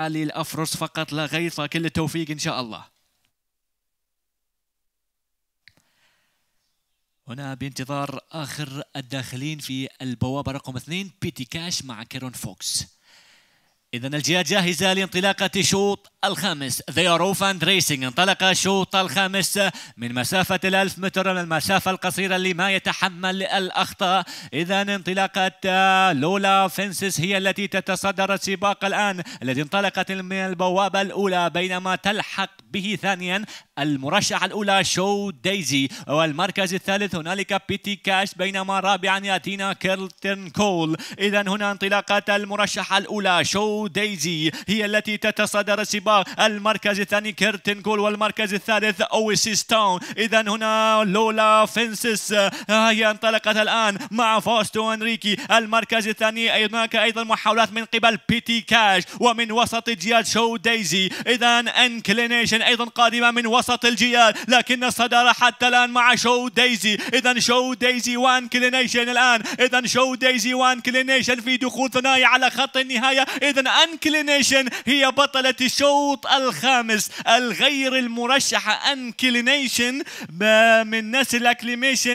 علي الافرس فقط لا غير فكل التوفيق إن شاء الله هنا بانتظار آخر الداخلين في البوابة رقم اثنين بيتي كاش مع كيرون فوكس إذا الجهة جاهزة لانطلاقة شوط الخامس They are off and racing انطلق الشوط الخامس من مسافة الألف متر من المسافة القصيرة اللي ما يتحمل الأخطاء إذا انطلاقة لولا فينسس هي التي تتصدر السباق الآن التي انطلقت من البوابة الأولى بينما تلحق به ثانيا المرشحة الأولى شو دايزي والمركز الثالث هنالك بيتي كاش بينما رابعا يأتينا كيرلتن كول إذا هنا انطلاقة المرشحة الأولى شو دايزي هي التي تتصدر السباق الأخرى المركز الثاني كيرتن جول والمركز الثالث أوي سي ستون إذا هنا لولا فينسيس آه، هي انطلقت الآن مع فوستو أنريكي المركز الثاني هناك أيضا محاولات من قبل بيتي كاش ومن وسط جياد شو دايزي إذا انكلينيشن أيضا قادمة من وسط الجياد لكن الصدارة حتى الآن مع شو دايزي إذا شو دايزي وانكلينيشن الآن إذا شو دايزي وانكلينيشن في دخول ثنائي على خط النهاية إذا انكلينيشن هي بطلة الشو الصوت الخامس الغير المرشحة انكلينيشن من ناس الاكليميشن